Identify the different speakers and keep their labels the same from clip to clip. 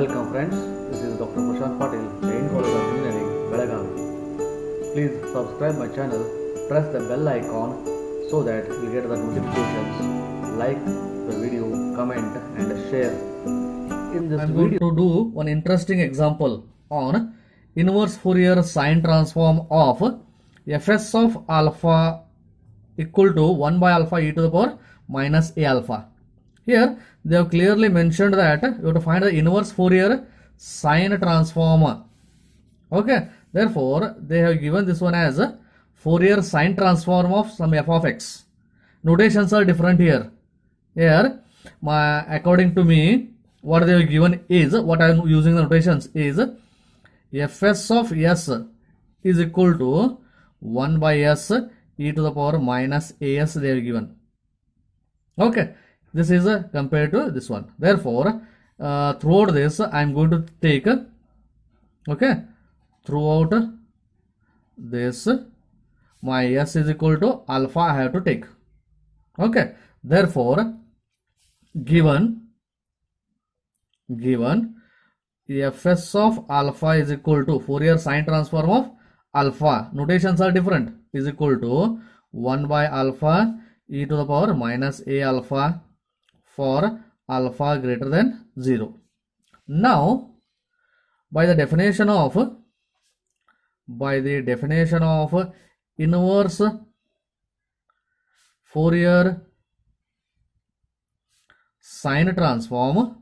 Speaker 1: Welcome friends, this is Dr. Prashant Patil, Jain College of Engineering, Belagavi. Please subscribe my channel, press the bell icon so that you get the notifications, like the video, comment and share. In this I'm video, going to do one interesting example on inverse Fourier sine transform of fs of alpha equal to 1 by alpha e to the power minus a alpha. Here they have clearly mentioned that you have to find the inverse Fourier sine transform. Okay. Therefore, they have given this one as Fourier sine transform of some f of x. Notations are different here. Here, my, according to me, what they have given is, what I am using the notations is fs of s is equal to 1 by s e to the power minus as they have given. Okay. This is uh, compared to this one. Therefore, uh, throughout this, I am going to take, okay, throughout this, my S is equal to alpha I have to take. Okay. Therefore, given, given, fs of alpha is equal to Fourier sine transform of alpha. Notations are different. Is equal to 1 by alpha e to the power minus a alpha for alpha greater than 0. Now, by the definition of by the definition of inverse Fourier sine transform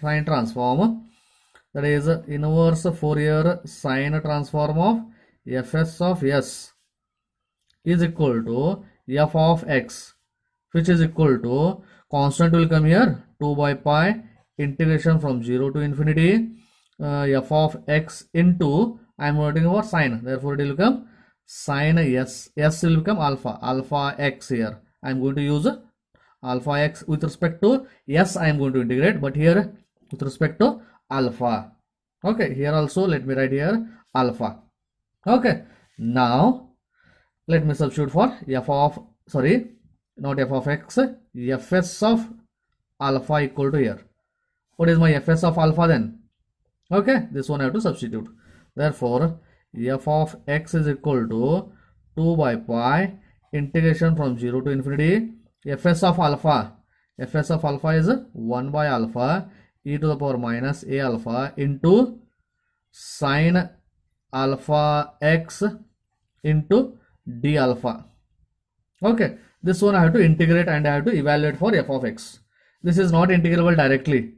Speaker 1: sine transform that is inverse Fourier sine transform of fs of s is equal to f of x which is equal to constant will come here 2 by pi integration from 0 to infinity uh, f of x into I am writing over sine therefore it will become sine s s will become alpha alpha x here I am going to use alpha x with respect to s I am going to integrate but here with respect to alpha okay here also let me write here alpha okay now let me substitute for f of sorry not f of x fs of alpha equal to here what is my fs of alpha then okay this one i have to substitute therefore f of x is equal to 2 by pi integration from 0 to infinity fs of alpha fs of alpha is 1 by alpha e to the power minus a alpha into sine alpha x into d alpha. Okay, this one I have to integrate and I have to evaluate for f of x. This is not integrable directly.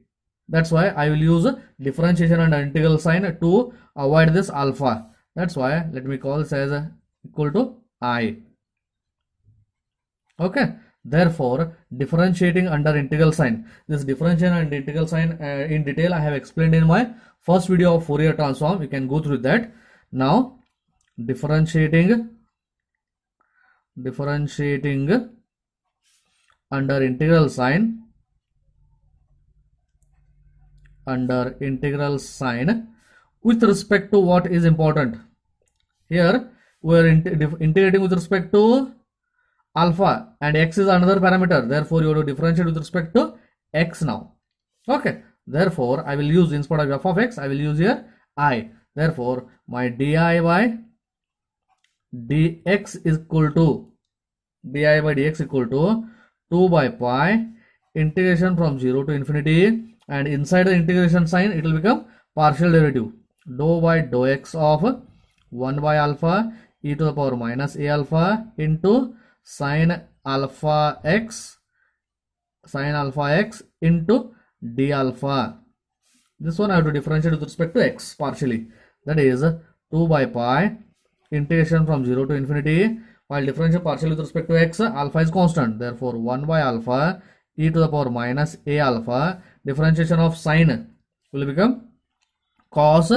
Speaker 1: That's why I will use differentiation and integral sign to avoid this alpha. That's why let me call this as equal to i. Okay, therefore differentiating under integral sign. This differentiation and integral sign uh, in detail I have explained in my first video of Fourier transform. You can go through that. Now differentiating differentiating under integral sign under integral sign with respect to what is important here we are integrating with respect to alpha and x is another parameter therefore you have to differentiate with respect to x now okay therefore i will use instead of f of x i will use here i therefore my di by dx is equal to di by dx equal to 2 by pi integration from 0 to infinity and inside the integration sign it will become partial derivative dou by dou x of 1 by alpha e to the power minus a alpha into sine alpha x sine alpha x into d alpha this one I have to differentiate with respect to x partially that is 2 by pi integration from 0 to infinity while differential partial with respect to x, alpha is constant. Therefore, 1 by alpha e to the power minus a alpha differentiation of sine will become cos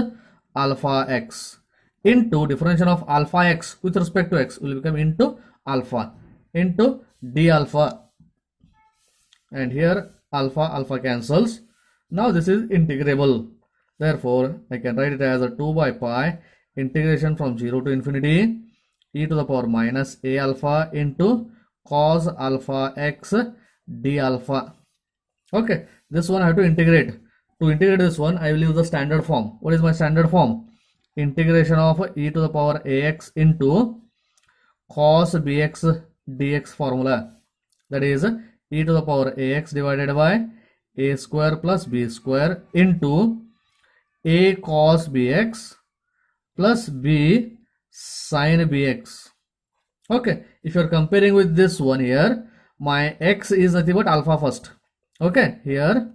Speaker 1: alpha x into differentiation of alpha x with respect to x will become into alpha into d alpha and here alpha alpha cancels now this is integrable therefore i can write it as a 2 by pi integration from 0 to infinity e to the power minus a alpha into cos alpha x d alpha okay this one i have to integrate to integrate this one i will use the standard form what is my standard form integration of e to the power ax into cos bx dx formula that is e to the power ax divided by a square plus b square into a cos bx plus b sine bx okay if you're comparing with this one here my x is nothing but alpha first okay here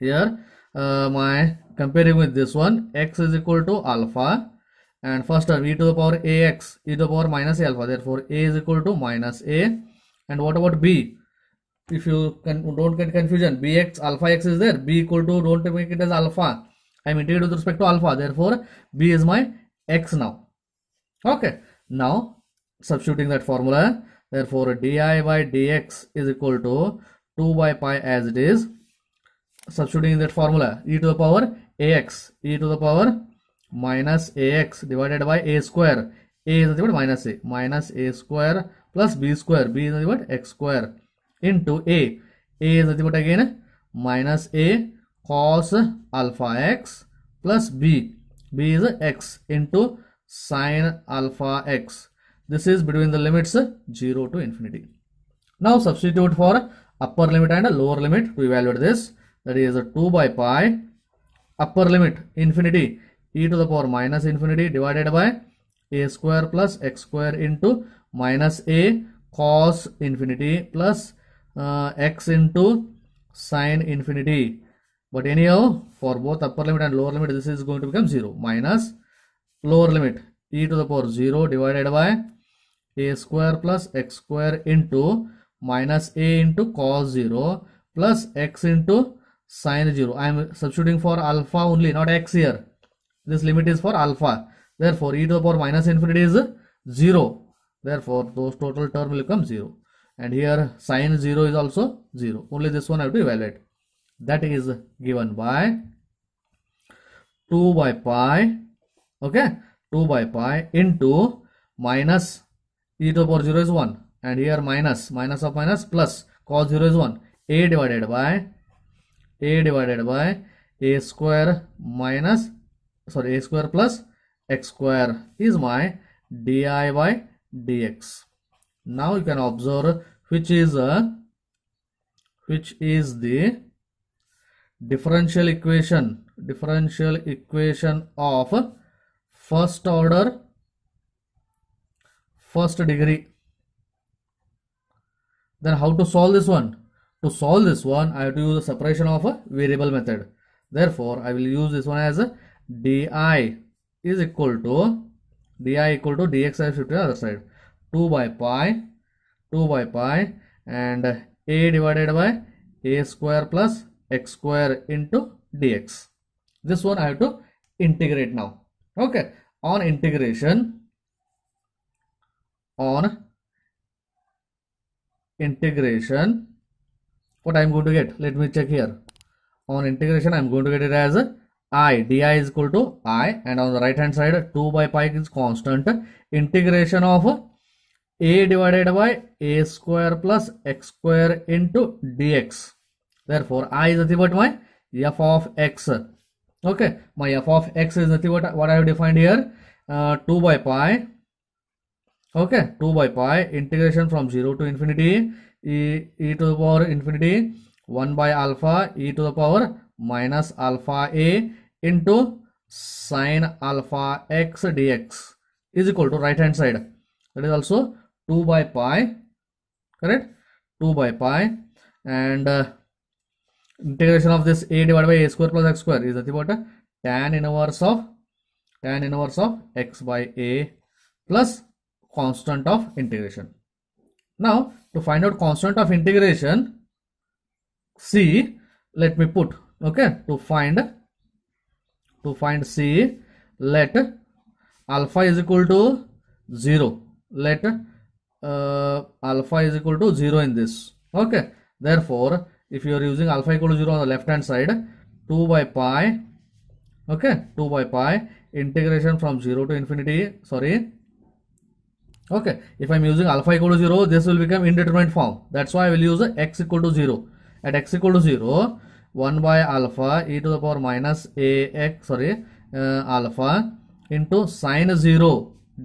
Speaker 1: here uh, my comparing with this one x is equal to alpha and first term e to the power ax e to the power minus alpha therefore a is equal to minus a and what about b if you can don't get confusion bx alpha x is there b equal to don't make it as alpha i am integrated with respect to alpha therefore b is my x now Okay, now substituting that formula, therefore di by dx is equal to 2 by pi as it is. Substituting that formula, e to the power ax, e to the power minus ax divided by a square. a is nothing minus a, minus a square plus b square, b is what x square into a. a is what again minus a cos alpha x plus b b is x into sine alpha x. This is between the limits 0 to infinity. Now substitute for upper limit and lower limit to evaluate this. That is 2 by pi upper limit infinity e to the power minus infinity divided by a square plus x square into minus a cos infinity plus uh, x into sine infinity. But anyhow for both upper limit and lower limit this is going to become 0 minus lower limit e to the power 0 divided by a square plus x square into minus a into cos 0 plus x into sine 0. I am substituting for alpha only not x here. This limit is for alpha. Therefore e to the power minus infinity is 0. Therefore those total term will become 0. And here sine 0 is also 0. Only this one I have to evaluate. That is given by 2 by pi okay 2 by pi into minus e to the power 0 is 1 and here minus minus of minus plus cos 0 is 1 a divided by a divided by a square minus sorry a square plus x square is my di by dx now you can observe which is a uh, which is the differential equation differential equation of first order first degree then how to solve this one to solve this one I have to use the separation of a variable method therefore I will use this one as a di is equal to di equal to dx I shift to the other side 2 by pi 2 by pi and a divided by a square plus x square into dx this one I have to integrate now okay on integration on integration what i'm going to get let me check here on integration i'm going to get it as i di is equal to i and on the right hand side 2 by pi is constant integration of a divided by a square plus x square into dx therefore i is nothing but my f of x okay my f of x is nothing but what i have defined here uh, 2 by pi okay 2 by pi integration from 0 to infinity e, e to the power infinity 1 by alpha e to the power minus alpha a into sine alpha x dx is equal to right hand side that is also 2 by pi correct 2 by pi and uh, integration of this a divided by a square plus x square is nothing but tan inverse of tan inverse of x by a plus constant of integration. Now to find out constant of integration c let me put okay to find to find c let alpha is equal to 0 let uh, alpha is equal to 0 in this okay therefore if you are using alpha equal to 0 on the left hand side 2 by pi okay 2 by pi integration from 0 to infinity sorry okay if i'm using alpha equal to 0 this will become indeterminate form that's why i will use x equal to 0 at x equal to 0 1 by alpha e to the power minus a x sorry uh, alpha into sine 0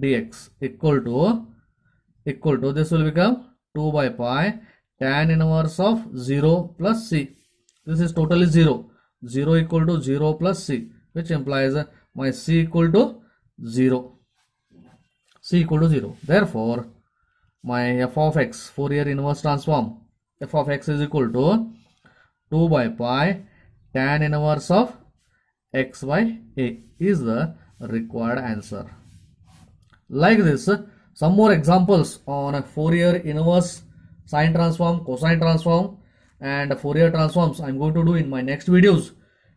Speaker 1: dx equal to equal to this will become 2 by pi tan inverse of 0 plus c. This is totally 0. 0 equal to 0 plus c which implies uh, my c equal to 0. c equal to 0. Therefore, my f of x Fourier inverse transform f of x is equal to 2 by pi tan inverse of x by a is the required answer. Like this, some more examples on Fourier inverse sine transform, cosine transform and Fourier transforms I'm going to do in my next videos.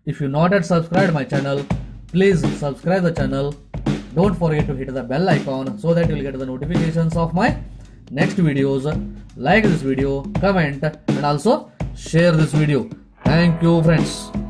Speaker 1: If you not yet subscribed my channel, please subscribe the channel. Don't forget to hit the bell icon so that you'll get the notifications of my next videos. Like this video, comment and also share this video. Thank you friends.